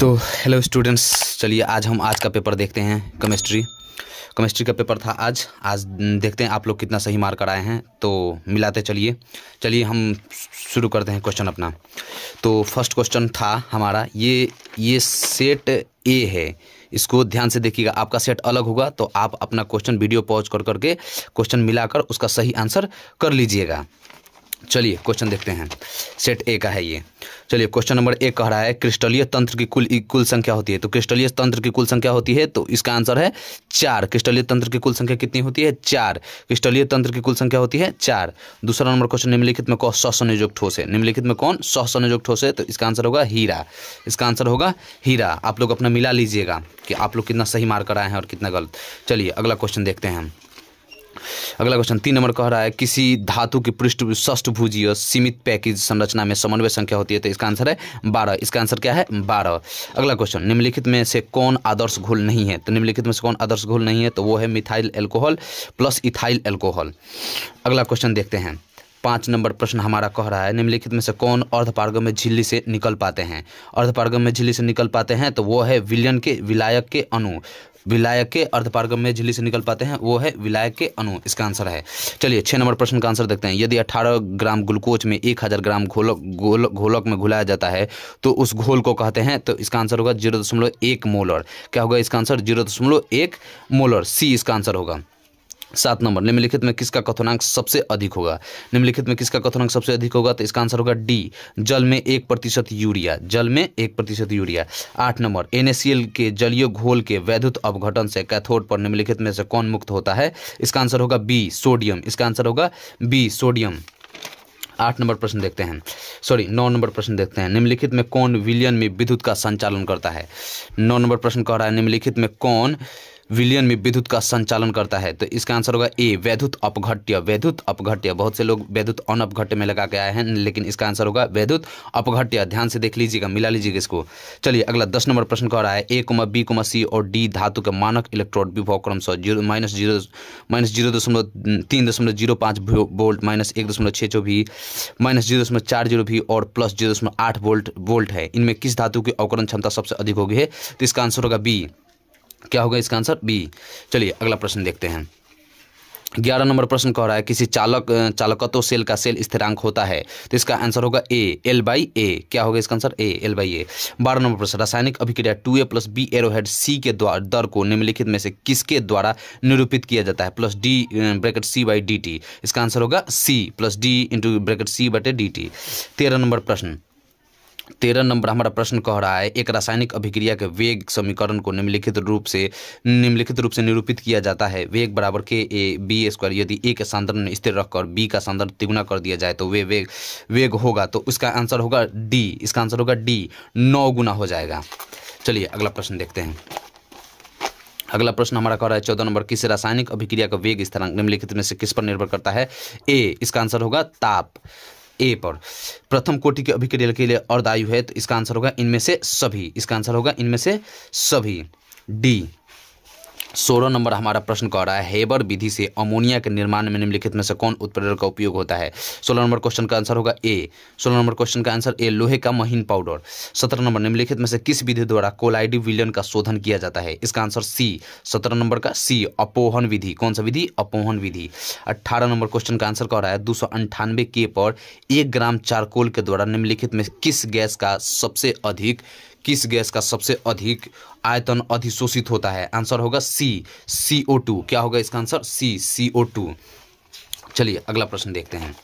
तो hello students चलिए आज हम आज का पेपर देखते हैं केमिस्ट्री केमिस्ट्री का पेपर था आज आज देखते हैं आप लोग कितना सही मार्क आए हैं तो मिलाते चलिए चलिए हम शुरू करते हैं क्वेश्चन अपना तो फर्स्ट क्वेश्चन था हमारा ये ये सेट ए है इसको ध्यान से देखिएगा आपका सेट अलग होगा तो आप अपना क्वेश्चन वीडियो पॉज कर करके क्वेश्चन मिलाकर उसका सही आंसर कर लीजिएगा चलिए क्वेश्चन देखते हैं सेट ए का है ये चलिए क्वेश्चन नंबर एक कह रहा है क्रिस्टलीय तंत्र की कुल कुल संख्या होती है तो क्रिस्टलीय तंत्र की कुल संख्या होती है तो इसका आंसर है चार क्रिस्टलीय तंत्र की कुल संख्या कितनी होती है चार क्रिस्टलीय तंत्र की कुल संख्या होती है चार दूसरा नंबर क्वेश्चन निम्नलिखित में कौन सहसंयोजक ठोस है निम्नलिखित में कौन सहसंयोजक ठोस है तो इसका आंसर होगा हीरा इसका आंसर होगा हीरा आप लोग अपना मिला लीजिएगा कि आप लोग कितना सही मार्क कराए हैं और कितना गलत चलिए अगला क्वेश्चन देखते हैं हम अगला क्वेश्चन तीन नंबर कह रहा है किसी धातु की पृष्ठ षष्ठभुजीय सीमित पैकेज संरचना में समन्वय संख्या होती है तो इसका आंसर है बारह इसका आंसर क्या है बारह अगला क्वेश्चन निम्नलिखित में से कौन आदर्श घोल नहीं है तो निम्नलिखित में से कौन आदर्श घोल नहीं है तो वो है methyl alcohol plus ethyl alcohol अगला क्वेश्चन देखते हैं पाँच नंबर प्रश्न हमारा कह रहा है निम्नलिखित में से कौन अर्धपार्ग में झिल्ली से निकल पाते हैं अर्धपारगम में झिल्ली से निकल पाते हैं तो वो है विलियन के विलायक के अणु विलायक के अर्धपारगम में झिल्ली से निकल पाते हैं वो है विलायक के अणु इसका आंसर है चलिए छः नंबर प्रश्न का आंसर देखते हैं यदि 18 ग्राम ग्लूकोज में 1000 ग्राम घोलक घोल घोलक में घुलाया जाता है तो उस घोल को कहते हैं तो इसका आंसर होगा जीरो दशमलव एक मोलर क्या होगा इसका आंसर जीरो दशमलव एक मोलर सी इसका आंसर होगा सात नंबर निम्नलिखित में किसका कथनांक सबसे अधिक होगा निम्नलिखित में किसका कथनांक सबसे अधिक होगा तो इसका आंसर होगा डी जल में एक प्रतिशत यूरिया जल में एक प्रतिशत यूरिया आठ नंबर एनएसीएल के जलीय घोल के वैद्युत अवघटन से कैथोड पर निम्नलिखित में से कौन मुक्त होता है इसका आंसर होगा बी सोडियम इसका आंसर होगा बी सोडियम आठ नंबर प्रश्न देखते हैं सॉरी नौ नंबर प्रश्न देखते हैं निम्नलिखित में कौन विलियन में विद्युत का संचालन करता है नौ नंबर प्रश्न कह रहा है निम्नलिखित में कौन विलियन में विद्युत का संचालन करता है तो इसका आंसर होगा ए वैद्युत अपघट्य वैद्युत अपघट्य बहुत से लोग वैद्युत अनअपघट्य में लगा के आए हैं लेकिन इसका आंसर होगा वैद्युत अपघट्य ध्यान से देख लीजिएगा मिला लीजिएगा इसको चलिए अगला दस नंबर प्रश्न कह रहा है ए कुमा बी कुमा सी और डी धातु का मानक इलेक्ट्रोड विभव सौ zero minus zero minus zero दशमलव तीन दशमलव जीरो पाँच वोल्ट माइनस एक दशमलव छः चौबी माइनस जीरो दशमलव चार जीरो भी और प्लस जीरो दशमलव आठ वोल्ट वोल्ट है इनमें किस धातु की अवकरण क्षमता सबसे अधिक होगी है तो इसका आंसर होगा बी क्या होगा इसका आंसर बी चलिए अगला प्रश्न देखते हैं ग्यारह नंबर प्रश्न कह रहा है किसी चालक चालकत्व सेल का सेल स्थिरांक होता है तो इसका आंसर होगा ए एल बाई ए क्या होगा इसका answer A L by A बारह नंबर प्रश्न रासायनिक अभिक्रिया two A plus B arrowhead C के द्वारा दर को निम्नलिखित में से किसके द्वारा निरूपित किया जाता है plus D bracket C by D T इसका आंसर होगा C plus D into bracket C बटे डी टी तेरह नंबर प्रश्न तेरह नंबर हमारा प्रश्न कह रहा है एक रासायनिक अभिक्रिया के वेग समीकरण को निम्नलिखित रूप से निम्नलिखित रूप से निरूपित किया जाता है वेग बराबर के ए बी स्क्वायर यदि ए के में स्थिर रखकर बी का सांद्रण तिगुना कर दिया जाए तो वे वेग वेग होगा तो उसका आंसर होगा डी इसका आंसर होगा डी नौ गुना हो जाएगा चलिए अगला प्रश्न देखते हैं अगला प्रश्न हमारा कह रहा है चौदह नंबर किस रासायनिक अभिक्रिया का वेग स्थिरांक निम्नलिखित में से किस पर निर्भर करता है ए इसका आंसर होगा ताप ए पर प्रथम कोटि के अभिक्रिया के लिए अर्ध है तो इसका आंसर होगा इनमें से सभी इसका आंसर होगा इनमें से सभी डी सोलह नंबर हमारा प्रश्न कह रहा है हेबर विधि से अमोनिया के निर्माण में निम्नलिखित में से कौन उत्प्रेरक का उपयोग होता है सोलह नंबर क्वेश्चन का आंसर होगा ए सोलह नंबर क्वेश्चन का आंसर ए लोहे का महीन पाउडर सत्रह नंबर निम्नलिखित में से किस विधि द्वारा कोलाइडी विलियन का शोधन किया जाता है इसका आंसर सी सत्रह नंबर का सी अपोहन विधि कौन सा विधि अपोहन विधि अट्ठारह नंबर क्वेश्चन का आंसर कह रहा है दो के पर एक ग्राम चारकोल के द्वारा निम्नलिखित में किस गैस का सबसे अधिक किस गैस का सबसे अधिक आयतन अधिशोषित होता है आंसर होगा सी सी ओ टू क्या होगा इसका आंसर सी सी ओ टू चलिए अगला प्रश्न देखते हैं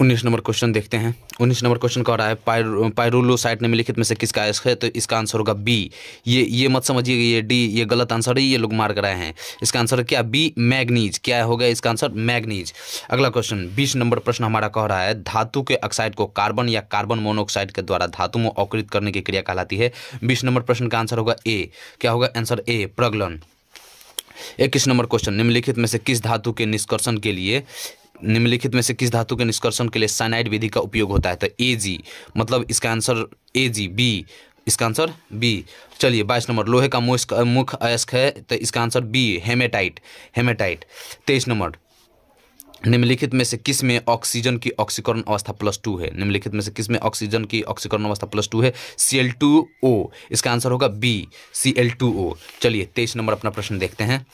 उन्नीस नंबर क्वेश्चन देखते हैं उन्नीस नंबर क्वेश्चन का रहा है पायरू पायरूलोसाइट निम्नलिखित में से किसका आयस्क है तो इसका आंसर होगा बी ये ये मत समझिए ये डी ये गलत आंसर है ये लोग मार कराए हैं इसका आंसर क्या बी मैग्नीज क्या होगा इसका आंसर मैग्नीज अगला क्वेश्चन बीस नंबर प्रश्न हमारा कह रहा है धातु के ऑक्साइड को कार्बन या कार्बन मोनोऑक्साइड के द्वारा धातु में अवकृत करने की क्रिया कहलाती है बीस नंबर प्रश्न का आंसर होगा ए क्या होगा आंसर ए प्रगलन इक्कीस नंबर क्वेश्चन निम्नलिखित में से किस धातु के निष्कर्षण के लिए निम्नलिखित में से किस धातु के निष्कर्षण के लिए साइनाइड विधि का उपयोग होता है तो ए जी मतलब इसका आंसर ए जी बी इसका आंसर बी चलिए बाईस नंबर लोहे का मुख अयस्क है तो इसका आंसर बी हेमेटाइट हेमेटाइट तेईस नंबर निम्नलिखित में से किस में ऑक्सीजन की ऑक्सीकरण अवस्था प्लस टू है निम्नलिखित में से किस में ऑक्सीजन की ऑक्सीकरण अवस्था प्लस टू है सी एल टू ओ इसका आंसर होगा B C L two O चलिए तेईस नंबर अपना प्रश्न देखते हैं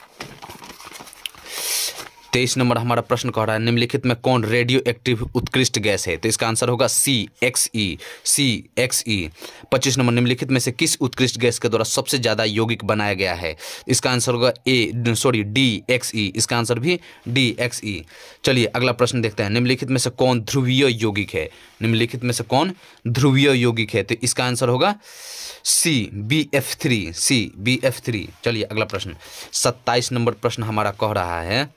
तेईस नंबर हमारा प्रश्न कह रहा है निम्नलिखित में कौन रेडियो एक्टिव उत्कृष्ट गैस है तो इसका आंसर होगा सी एक्स ई सी एक्स ई पच्चीस नंबर निम्नलिखित में से किस उत्कृष्ट गैस के द्वारा सबसे ज़्यादा यौगिक बनाया गया है इसका आंसर होगा A sorry D X E इसका आंसर भी डी एक्स ई चलिए अगला प्रश्न देखते हैं निम्नलिखित में से कौन ध्रुवीय यौगिक है निम्नलिखित में से कौन ध्रुवीय यौगिक है तो इसका आंसर होगा C B F three C B F three चलिए अगला प्रश्न सत्ताईस नंबर प्रश्न हमारा कह रहा है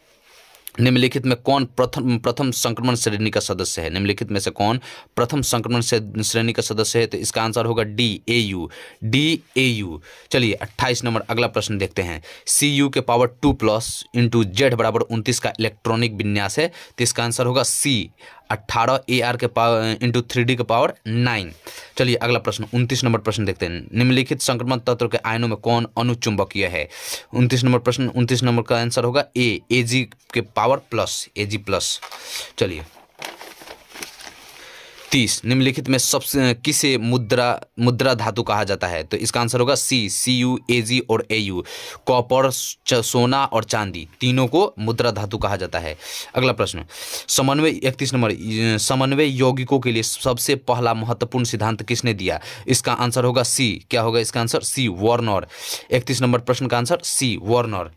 निम्नलिखित में कौन प्रथम प्रथम संक्रमण श्रेणी का सदस्य है निम्नलिखित में से कौन प्रथम संक्रमण श्रेणी का सदस्य है तो इसका आंसर होगा D A U D A U चलिए 28 नंबर अगला प्रश्न देखते हैं सी यू के power two plus into Z बराबर उनतीस का इलेक्ट्रॉनिक विन्यास है तो इसका आंसर होगा सी अट्ठारह ए आर के पावर इंटू थ्री डी के पावर नाइन चलिए अगला प्रश्न उनतीस नंबर प्रश्न देखते हैं निम्नलिखित संक्रमण तत्व के आयनों में कौन अनुचुंबकीय है उनतीस नंबर प्रश्न उनतीस नंबर का आंसर होगा ए ए जी के power plus A G plus चलिए तीस निम्नलिखित में सबसे किसे मुद्रा मुद्रा धातु कहा जाता है तो इसका आंसर होगा सी सी यू ए जी और ए यू कॉपर सोना और चांदी तीनों को मुद्रा धातु कहा जाता है अगला प्रश्न समन्वय इकतीस नंबर समन्वय यौगिकों के लिए सबसे पहला महत्वपूर्ण सिद्धांत किसने दिया इसका आंसर होगा सी क्या होगा इसका आंसर सी वार्नर इकतीस नंबर प्रश्न का आंसर सी वार्नर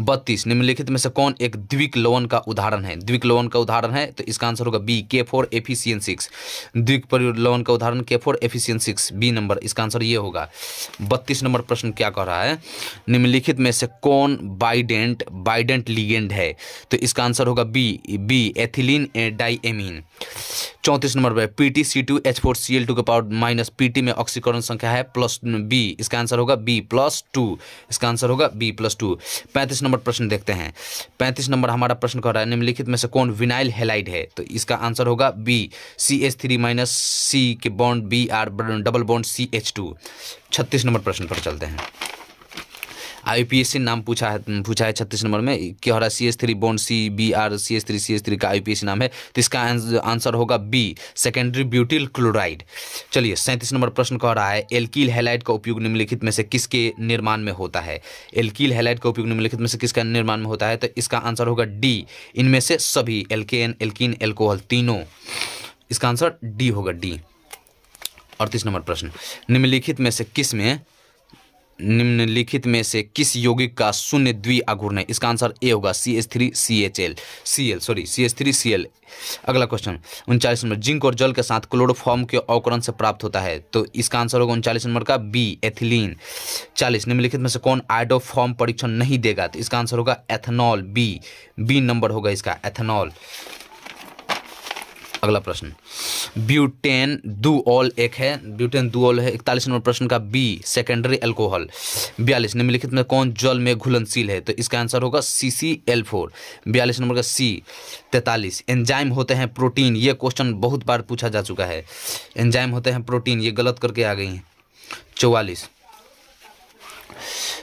बत्तीस निम्नलिखित में से कौन एक द्विक लवन का उदाहरण है द्विक लोवन का उदाहरण है तो इसका आंसर होगा बी के फोर एफिसियन सिक्स द्विक लोवन का उदाहरण के फोर एफिसियन सिक्स बी नंबर इसका आंसर ये होगा बत्तीस नंबर प्रश्न क्या कह रहा है निम्नलिखित में से कौन बाइडेंट बाइडेंट लिगेंड है तो इसका आंसर होगा बी बी एथिलीन एमिन चौंतीस नंबर पर P T C two H four C L two का पावर माइनस पी टी में ऑक्सीकरण संख्या है प्लस बी इसका आंसर होगा बी प्लस टू इसका आंसर होगा बी प्लस टू पैंतीस नंबर प्रश्न देखते हैं पैंतीस नंबर हमारा प्रश्न कह रहा है निम्नलिखित में से कौन विनाइल हेलाइड है तो इसका आंसर होगा B C H three minus C के bond B R double bond C H two छत्तीस नंबर प्रश्न पर चलते हैं आईपीएससी नाम पूछा है पूछा है छत्तीस नंबर में कि हमारा C S three bond C B R C S three C S three का आईपीएससी नाम है तो इसका आंसर होगा बी सेकेंडरी ब्यूटिल क्लोराइड चलिए सैंतीस नंबर प्रश्न कह रहा है एल्किल हेलाइट का उपयोग निम्नलिखित में से किसके निर्माण में होता है एल्किल हेलाइट का उपयोग निम्नलिखित में से किसका निर्माण में होता है तो इसका आंसर होगा डी इनमें से सभी एल्केन एल्किन एल्कोहल तीनों इसका आंसर डी होगा डी अड़तीस नंबर प्रश्न निम्नलिखित में से किस में निम्नलिखित में से किस यौगिक का शून्य द्वि अघूर्ण है इसका आंसर ए होगा C S three C H L C L sorry C S three C L अगला क्वेश्चन उनचालीस नंबर जिंक और जल के साथ क्लोरोफॉर्म के अवकरण से प्राप्त होता है तो इसका आंसर होगा उनचालीस नंबर का बी एथिलीन चालीस निम्नलिखित में से कौन आइडोफॉर्म परीक्षण नहीं देगा तो इसका आंसर होगा एथेनॉल बी बी नंबर होगा इसका एथेनॉल अगला प्रश्न ब्यूटेन दू ऑल एक है ब्यूटेन दू ऑल है इकतालीस नंबर प्रश्न का बी सेकेंडरी अल्कोहल बयालीस निम्नलिखित में कौन जल में घुलनशील है तो इसका आंसर होगा सी सी एल फोर बयालीस नंबर का सी तैतालीस एंजाइम होते हैं प्रोटीन ये क्वेश्चन बहुत बार पूछा जा चुका है एंजाइम होते हैं प्रोटीन ये गलत करके आ गई हैं चौवालीस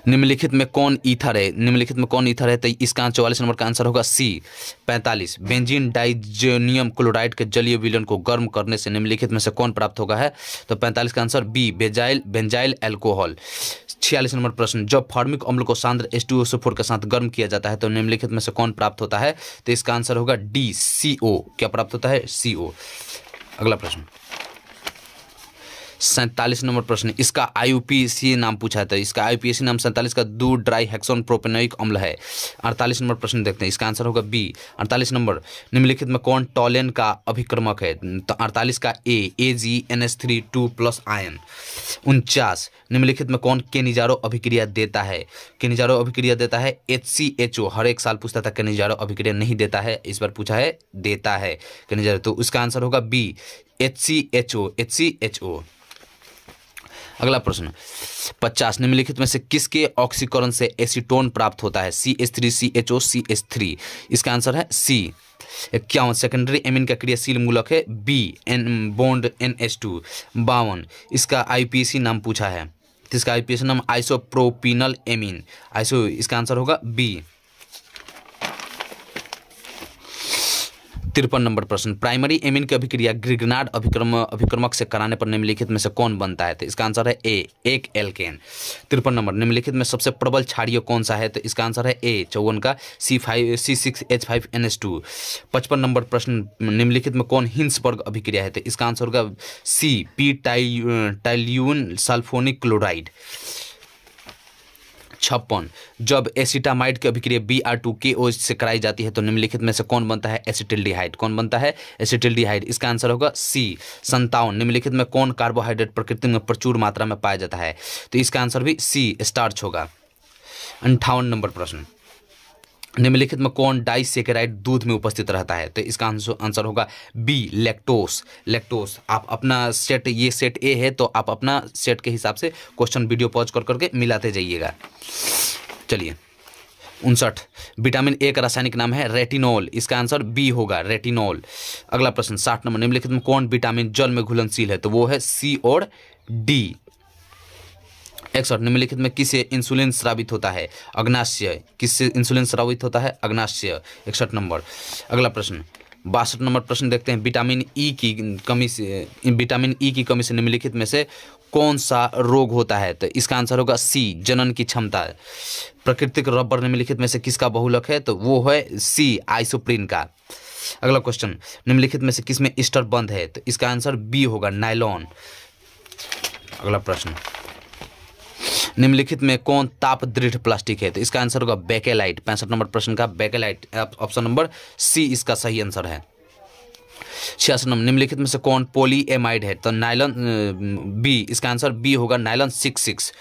निम्नलिखित में कौन ईथर है निम्नलिखित में कौन ईथर है तो इसका चौवालीस नंबर का आंसर होगा सी पैंतालीस बेंजीन डाइजोनियम क्लोराइड के जलीय विलन को गर्म करने से निम्नलिखित में से कौन प्राप्त होगा है तो पैंतालीस का आंसर बी बेजाइल बेंजाइल एल्कोहल छियालीस नंबर प्रश्न जब फॉर्मिक अम्ल को सांद्र एस टू फोर के साथ गर्म किया जाता है तो निम्नलिखित में से कौन प्राप्त होता है तो इसका आंसर होगा डी सी ओ क्या प्राप्त होता है सी ओ अगला प्रश्न सैंतालीस नंबर प्रश्न इसका आई नाम पूछा था इसका आई नाम सैंतालीस का दू ड्राई हेक्सोन प्रोपेनोइक अम्ल है अड़तालीस नंबर प्रश्न देखते हैं इसका आंसर होगा बी अड़तालीस नंबर निम्नलिखित में कौन टॉलेन का अभिक्रमक है तो अड़तालीस का A A G N S three two plus ion उनचास निम्नलिखित में कौन केनिजारो अभिक्रिया देता है केनिजारो अभिक्रिया देता है एच सी एच ओ हर एक साल पूछता था केनिजारो अभिक्रिया नहीं देता है इस बार पूछा है देता है केनिजारो तो उसका आंसर होगा B H C H O H C H O अगला प्रश्न पचास निम्नलिखित में से किसके ऑक्सीकरण से एसीटोन प्राप्त होता है C S three C H O C S three इसका आंसर है सी इक्यावन सेकेंडरी एमिन का क्रियाशील मूलक है B N bond N S two बावन इसका आईपीसी नाम पूछा है तो इसका आईपीसी नाम आइसोप्रोपिनल एमिन आइसो इसका आंसर होगा बी तिरपन नंबर प्रश्न प्राइमरी एमिन की अभिक्रिया ग्रिगनाड अभिक्रम अभिक्रमक से कराने पर निम्नलिखित में से कौन बनता है तो इसका आंसर है ए एक एल्केन तिरपन नंबर निम्नलिखित में सबसे प्रबल क्षारिय कौन सा है तो इसका आंसर है ए चौवन का C five C six H five N S two पचपन नंबर प्रश्न निम्नलिखित में कौन वर्ग अभिक्रिया है तो इसका आंसर होगा C P toluene sulphonic chloride छप्पन जब एसिटामाइड की अभिक्रिया बी आर टू के ओ से कराई जाती है तो निम्नलिखित में से कौन बनता है एसिटिल्डिहाइड कौन बनता है एसिटिल्डिहाइड इसका आंसर होगा सी संतावन निम्नलिखित में कौन कार्बोहाइड्रेट प्रकृति में प्रचुर मात्रा में पाया जाता है तो इसका आंसर भी सी स्टार्च होगा अंठावन नंबर प्रश्न निम्नलिखित में कौन डाइसेकेराइड दूध में उपस्थित रहता है तो इसका आंसर होगा बी लेक्टोस लेक्टोस आप अपना सेट ये सेट ए है तो आप अपना सेट के हिसाब से क्वेश्चन वीडियो पॉज कर करके मिलाते जाइएगा चलिए उनसठ विटामिन ए का रासायनिक नाम है रेटिनॉल इसका आंसर बी होगा रेटिनॉल अगला प्रश्न साठ नंबर निम्नलिखित में कौन विटामिन जल में घुलनशील है तो वो है सी और डी एकसठ निम्नलिखित में किसे इंसुलिन श्रावित होता है अग्नाशय किससे इंसुलिन श्रावित होता है अग्नाशय इकसठ नंबर अगला प्रश्न बासठ नंबर प्रश्न देखते हैं विटामिन ई e की कमी से विटामिन ई e की कमी से निम्नलिखित में से कौन सा रोग होता है तो इसका आंसर होगा सी जनन की क्षमता प्राकृतिक रबर निम्नलिखित में से किसका बहुलक है तो वो है सी आइसोप्रीन का अगला क्वेश्चन निम्नलिखित में से किस में बंद है तो इसका आंसर बी होगा नायलॉन अगला प्रश्न निम्नलिखित में कौन ताप दृढ़ प्लास्टिक है तो इसका आंसर होगा बेकेलाइट पैंसठ नंबर प्रश्न का बेकेलाइट ऑप्शन नंबर सी इसका सही आंसर है छियासठ नंबर निम्नलिखित में से कौन पोली एमाइड है तो नायलन बी इसका आंसर बी होगा नायलन सिक्स सिक्स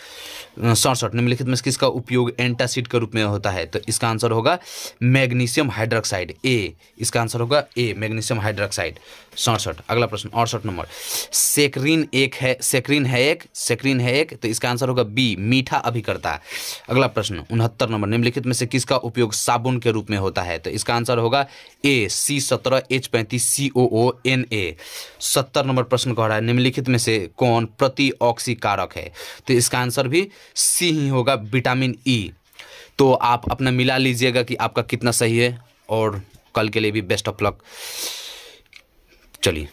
सड़सठ निम्नलिखित में से किसका उपयोग एंटासिड के रूप में होता है तो इसका आंसर होगा मैग्नीशियम हाइड्रोक्साइड ए इसका आंसर होगा ए मैग्नीशियम हाइड्रोक्साइड सड़सठ अगला प्रश्न अड़सठ नंबर सेक्रीन एक है सेक्रीन है एक सेक्रीन है एक तो इसका आंसर होगा बी मीठा अभिकर्ता अगला प्रश्न उनहत्तर नंबर निम्नलिखित में से किसका उपयोग साबुन के रूप में होता है तो इसका आंसर होगा ए सी सत्रह एच पैंतीस सी ओ ओ एन ए सत्तर नंबर प्रश्न कह रहा है निम्नलिखित में से कौन प्रति कारक है तो इसका आंसर भी सी ही होगा विटामिन ई तो आप अपना मिला लीजिएगा कि आपका कितना सही है और कल के लिए भी बेस्ट ऑफ लक Actually.